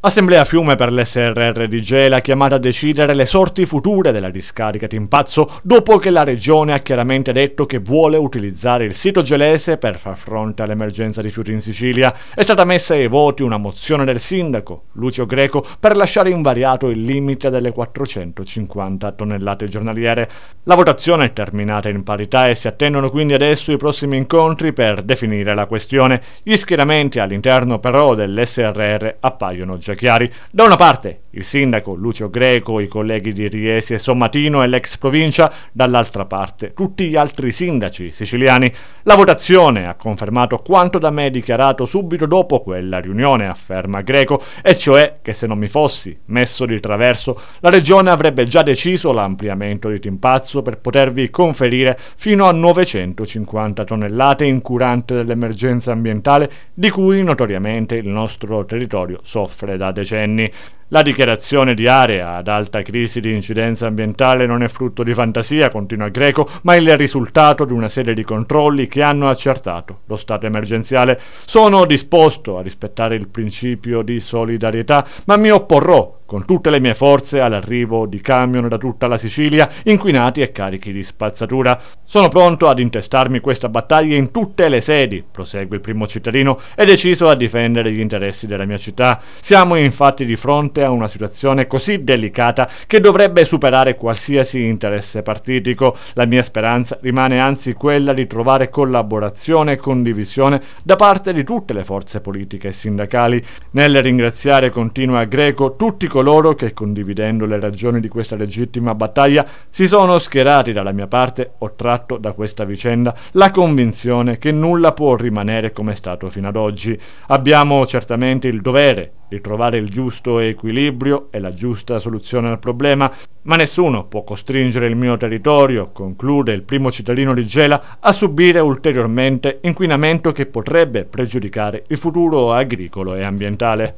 Assemblea Fiume per l'SRR di Gela chiamata a decidere le sorti future della discarica Timpazzo dopo che la regione ha chiaramente detto che vuole utilizzare il sito gelese per far fronte all'emergenza rifiuti in Sicilia. È stata messa ai voti una mozione del sindaco Lucio Greco per lasciare invariato il limite delle 450 tonnellate giornaliere. La votazione è terminata in parità e si attendono quindi adesso i prossimi incontri per definire la questione. Gli schieramenti all'interno però dell'SRR appaiono già cioè chiari, da una parte il sindaco Lucio Greco, i colleghi di Riesi e Sommatino e l'ex provincia, dall'altra parte tutti gli altri sindaci siciliani. La votazione ha confermato quanto da me dichiarato subito dopo quella riunione, afferma Greco, e cioè che se non mi fossi messo di traverso, la regione avrebbe già deciso l'ampliamento di Timpazzo per potervi conferire fino a 950 tonnellate in curante dell'emergenza ambientale di cui notoriamente il nostro territorio soffre da decenni la dichiarazione di area ad alta crisi di incidenza ambientale non è frutto di fantasia, continua Greco, ma il risultato di una serie di controlli che hanno accertato lo stato emergenziale. Sono disposto a rispettare il principio di solidarietà, ma mi opporrò con tutte le mie forze all'arrivo di camion da tutta la Sicilia, inquinati e carichi di spazzatura. Sono pronto ad intestarmi questa battaglia in tutte le sedi, prosegue il primo cittadino, e deciso a difendere gli interessi della mia città. Siamo infatti di fronte fronte a una situazione così delicata che dovrebbe superare qualsiasi interesse partitico. La mia speranza rimane anzi quella di trovare collaborazione e condivisione da parte di tutte le forze politiche e sindacali. Nel ringraziare continua Greco tutti coloro che condividendo le ragioni di questa legittima battaglia si sono schierati dalla mia parte, ho tratto da questa vicenda la convinzione che nulla può rimanere come è stato fino ad oggi. Abbiamo certamente il dovere Ritrovare il giusto equilibrio e la giusta soluzione al problema, ma nessuno può costringere il mio territorio, conclude il primo cittadino di Gela, a subire ulteriormente inquinamento che potrebbe pregiudicare il futuro agricolo e ambientale.